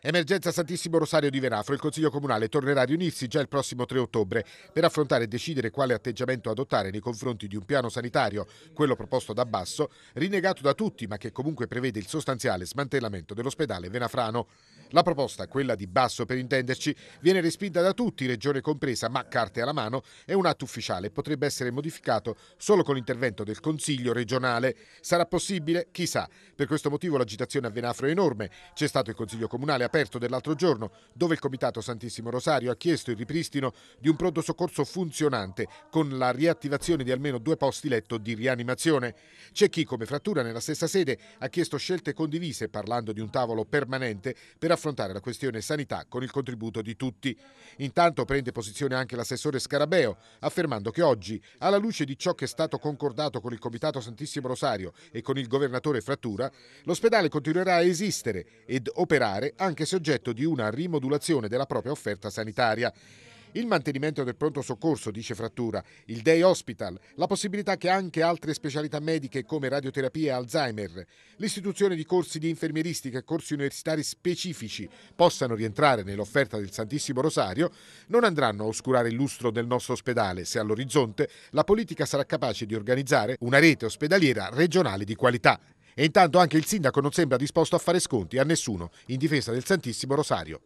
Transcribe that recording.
Emergenza Santissimo Rosario di Venafro. Il Consiglio Comunale tornerà a riunirsi già il prossimo 3 ottobre per affrontare e decidere quale atteggiamento adottare nei confronti di un piano sanitario, quello proposto da Basso, rinnegato da tutti ma che comunque prevede il sostanziale smantellamento dell'ospedale Venafrano. La proposta, quella di Basso per intenderci, viene respinta da tutti, regione compresa, ma carte alla mano, è un atto ufficiale e potrebbe essere modificato solo con l'intervento del Consiglio regionale. Sarà possibile? Chissà. Per questo motivo l'agitazione a Venafro è enorme. C'è stato il Consiglio Comunale a aperto dell'altro giorno, dove il Comitato Santissimo Rosario ha chiesto il ripristino di un pronto soccorso funzionante con la riattivazione di almeno due posti letto di rianimazione. C'è chi, come frattura nella stessa sede, ha chiesto scelte condivise parlando di un tavolo permanente per affrontare la questione sanità con il contributo di tutti. Intanto prende posizione anche l'assessore Scarabeo, affermando che oggi, alla luce di ciò che è stato concordato con il Comitato Santissimo Rosario e con il governatore Frattura, l'ospedale continuerà a esistere ed operare anche anche se oggetto di una rimodulazione della propria offerta sanitaria. Il mantenimento del pronto soccorso, dice Frattura, il day hospital, la possibilità che anche altre specialità mediche come radioterapia e Alzheimer, l'istituzione di corsi di infermieristica e corsi universitari specifici possano rientrare nell'offerta del Santissimo Rosario, non andranno a oscurare il lustro del nostro ospedale se all'orizzonte la politica sarà capace di organizzare una rete ospedaliera regionale di qualità. E intanto anche il sindaco non sembra disposto a fare sconti a nessuno in difesa del Santissimo Rosario.